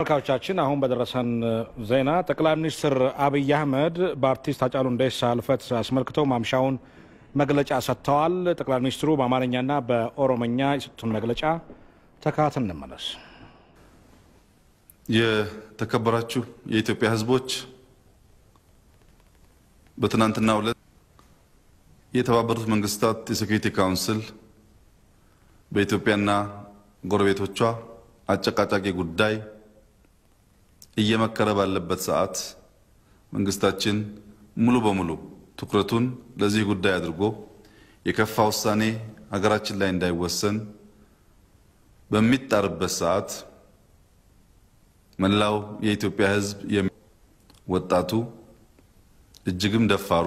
ተመልካቾቻችን አሁን በደረሰን ዜና ጠቅላይ ሚኒስትር አብይ አህመድ በአርቲስት አጫሉ ሁንዴሳ ሕልፈት አስመልክተው ማምሻውን መግለጫ ሰጥተዋል። ጠቅላይ ሚኒስትሩ በአማርኛና በኦሮምኛ የሰጡትን መግለጫ ተካት እንመለስ። የተከበራችሁ የኢትዮጵያ ህዝቦች በትናንትናው ዕለት የተባበሩት መንግስታት የሴኩሪቲ ካውንስል በኢትዮጵያና ጎረቤቶቿ አጨቃጫቂ ጉዳይ እየመከረ ባለበት ሰዓት መንግስታችን ሙሉ በሙሉ ትኩረቱን ለዚህ ጉዳይ አድርጎ የከፋ ውሳኔ ሀገራችን ላይ እንዳይወሰን በሚጣርበት ሰዓት መላው የኢትዮጵያ ሕዝብ ወጣቱ እጅግም ደፋሩ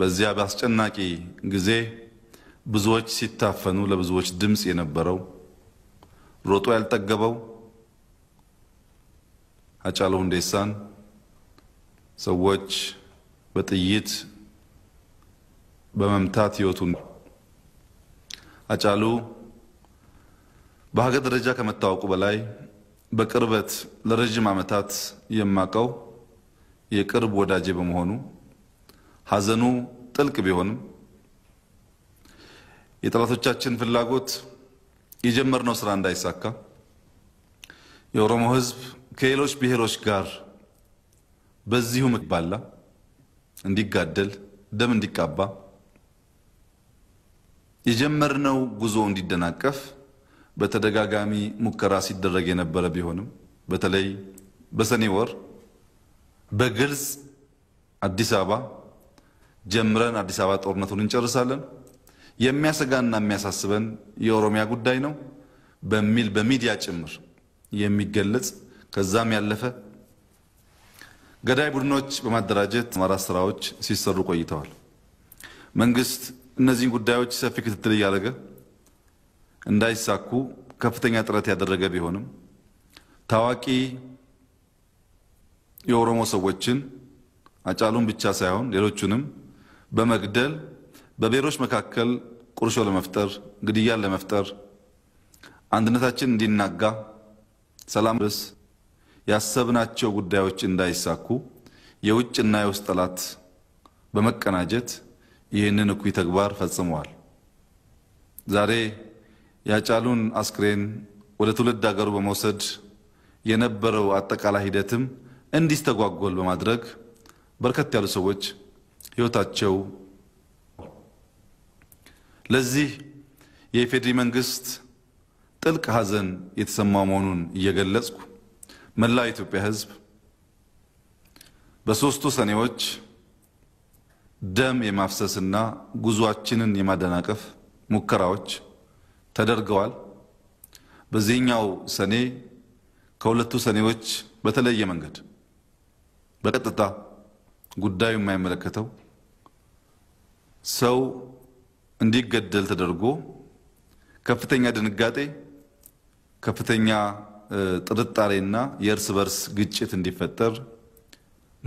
በዚያ በአስጨናቂ ጊዜ ብዙዎች ሲታፈኑ ለብዙዎች ድምፅ የነበረው ሮጦ ያልጠገበው አጫሉ ሁንዴሳን ሰዎች በጥይት በመምታት ህይወቱን አጫሉ በሀገር ደረጃ ከመታወቁ በላይ በቅርበት ለረዥም ዓመታት የማቀው የቅርብ ወዳጄ በመሆኑ ሀዘኑ ጥልቅ ቢሆንም የጠላቶቻችን ፍላጎት የጀመርነው ስራ እንዳይሳካ የኦሮሞ ህዝብ ከሌሎች ብሔሮች ጋር በዚሁ ባላ እንዲጋደል ደም እንዲቃባ የጀመርነው ጉዞ እንዲደናቀፍ በተደጋጋሚ ሙከራ ሲደረግ የነበረ ቢሆንም በተለይ በሰኔ ወር በግልጽ አዲስ አበባ ጀምረን አዲስ አበባ ጦርነቱን እንጨርሳለን፣ የሚያሰጋና የሚያሳስበን የኦሮሚያ ጉዳይ ነው በሚል በሚዲያ ጭምር የሚገለጽ ከዛም ያለፈ ገዳይ ቡድኖች በማደራጀት አማራ ስራዎች ሲሰሩ ቆይተዋል። መንግስት እነዚህን ጉዳዮች ሰፊ ክትትል እያደረገ እንዳይሳኩ ከፍተኛ ጥረት ያደረገ ቢሆንም ታዋቂ የኦሮሞ ሰዎችን አጫሉን ብቻ ሳይሆን ሌሎቹንም በመግደል በብሔሮች መካከል ቁርሾ ለመፍጠር ግድያን ለመፍጠር አንድነታችን እንዲናጋ ሰላም ርስ ያሰብናቸው ጉዳዮች እንዳይሳኩ የውጭና የውስጥ ጠላት በመቀናጀት ይህንን እኩይ ተግባር ፈጽመዋል። ዛሬ ያጫሉን አስክሬን ወደ ትውልድ ሀገሩ በመውሰድ የነበረው አጠቃላይ ሂደትም እንዲስተጓጎል በማድረግ በርከት ያሉ ሰዎች ሕይወታቸው ለዚህ የኢፌዴሪ መንግስት ጥልቅ ሐዘን የተሰማ መሆኑን እየገለጽኩ መላው የኢትዮጵያ ህዝብ በሶስቱ ሰኔዎች ደም የማፍሰስና ጉዟችንን የማደናቀፍ ሙከራዎች ተደርገዋል። በዚህኛው ሰኔ ከሁለቱ ሰኔዎች በተለየ መንገድ በቀጥታ ጉዳዩ የማይመለከተው ሰው እንዲገደል ተደርጎ ከፍተኛ ድንጋጤ፣ ከፍተኛ ጥርጣሬና የእርስ በርስ ግጭት እንዲፈጠር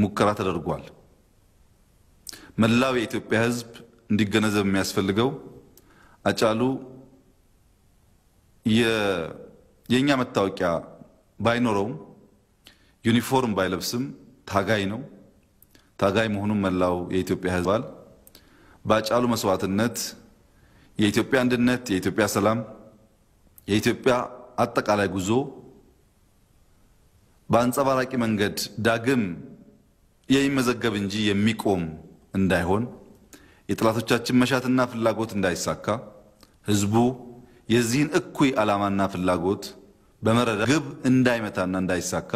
ሙከራ ተደርጓል። መላው የኢትዮጵያ ሕዝብ እንዲገነዘብ የሚያስፈልገው አጫሉ የእኛ መታወቂያ ባይኖረውም ዩኒፎርም ባይለብስም ታጋይ ነው። ታጋይ መሆኑን መላው የኢትዮጵያ ሕዝብ በአጫሉ መስዋዕትነት የኢትዮጵያ አንድነት፣ የኢትዮጵያ ሰላም፣ የኢትዮጵያ አጠቃላይ ጉዞ በአንጸባራቂ መንገድ ዳግም የሚመዘገብ እንጂ የሚቆም እንዳይሆን የጠላቶቻችን መሻትና ፍላጎት እንዳይሳካ ህዝቡ የዚህን እኩይ ዓላማና ፍላጎት በመረዳ ግብ እንዳይመታና እንዳይሳካ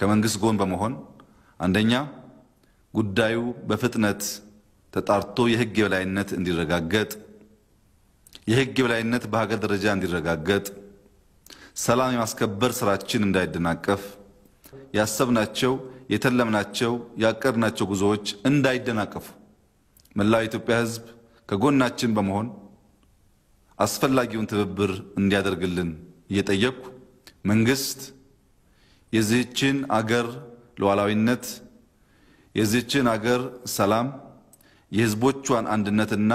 ከመንግስት ጎን በመሆን አንደኛ ጉዳዩ በፍጥነት ተጣርቶ የህግ የበላይነት እንዲረጋገጥ የህግ የበላይነት በሀገር ደረጃ እንዲረጋገጥ ሰላም የማስከበር ስራችን እንዳይደናቀፍ ያሰብናቸው፣ የተለምናቸው፣ ያቀድናቸው ጉዞዎች እንዳይደናቀፉ መላው የኢትዮጵያ ሕዝብ ከጎናችን በመሆን አስፈላጊውን ትብብር እንዲያደርግልን እየጠየቅኩ መንግስት የዚህችን አገር ሉዓላዊነት የዚህችን አገር ሰላም የህዝቦቿን አንድነትና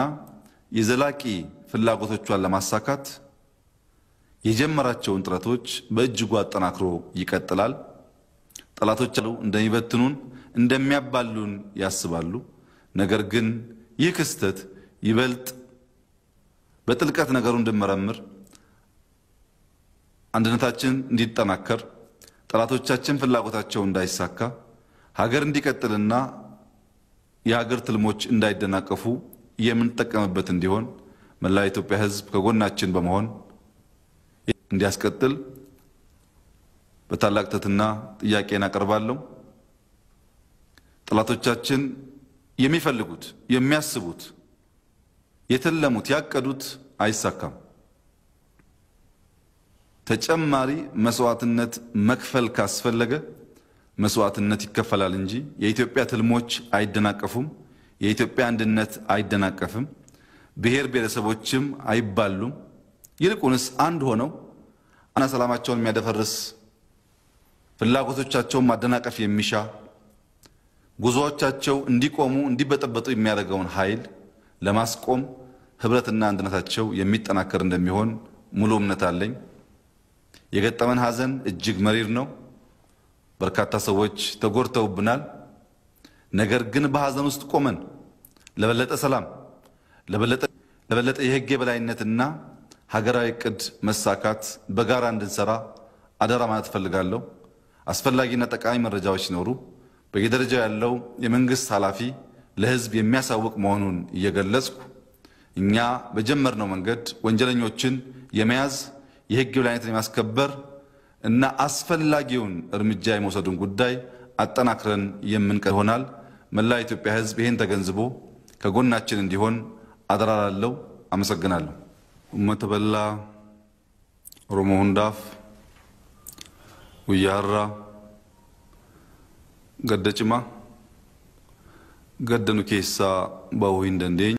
የዘላቂ ፍላጎቶቿን ለማሳካት የጀመራቸውን ጥረቶች በእጅጉ አጠናክሮ ይቀጥላል። ጠላቶች አሉ እንደሚበትኑን እንደሚያባሉን ያስባሉ። ነገር ግን ይህ ክስተት ይበልጥ በጥልቀት ነገሩ እንድመረምር አንድነታችን እንዲጠናከር ጠላቶቻችን ፍላጎታቸው እንዳይሳካ ሀገር እንዲቀጥልና የሀገር ትልሞች እንዳይደናቀፉ የምንጠቀምበት እንዲሆን መላ የኢትዮጵያ ሕዝብ ከጎናችን በመሆን እንዲያስቀጥል በታላቅ ትህትና ጥያቄን አቀርባለሁ። ጠላቶቻችን የሚፈልጉት፣ የሚያስቡት፣ የተለሙት፣ ያቀዱት አይሳካም። ተጨማሪ መስዋዕትነት መክፈል ካስፈለገ መስዋዕትነት ይከፈላል እንጂ የኢትዮጵያ ትልሞች አይደናቀፉም። የኢትዮጵያ አንድነት አይደናቀፍም። ብሔር ብሔረሰቦችም አይባሉም። ይልቁንስ አንድ ሆነው አና ሰላማቸውን የሚያደፈርስ ፍላጎቶቻቸውን ማደናቀፍ የሚሻ ጉዞዎቻቸው እንዲቆሙ እንዲበጠበጡ የሚያደርገውን ኃይል ለማስቆም ህብረትና አንድነታቸው የሚጠናከር እንደሚሆን ሙሉ እምነት አለኝ። የገጠመን ሀዘን እጅግ መሪር ነው። በርካታ ሰዎች ተጎድተውብናል። ነገር ግን በሀዘን ውስጥ ቆመን ለበለጠ ሰላም፣ ለበለጠ የህግ የበላይነትና ሀገራዊ እቅድ መሳካት በጋራ እንድንሰራ አደራ ማለት እፈልጋለሁ። አስፈላጊና ጠቃሚ መረጃዎች ሲኖሩ በየደረጃው ያለው የመንግስት ኃላፊ ለህዝብ የሚያሳውቅ መሆኑን እየገለጽኩ እኛ በጀመርነው መንገድ ወንጀለኞችን የመያዝ የህግ የበላይነትን የማስከበር እና አስፈላጊውን እርምጃ የመውሰዱን ጉዳይ አጠናክረን የምንቀር ይሆናል። መላ የኢትዮጵያ ህዝብ ይህን ተገንዝቦ ከጎናችን እንዲሆን አደራ አመሰግናለሁ። መተበላ ኦሮሞ ሁንዳፍ guyyaarraa gadda cimaa gadda nu keessaa bahuu hin dandeenye.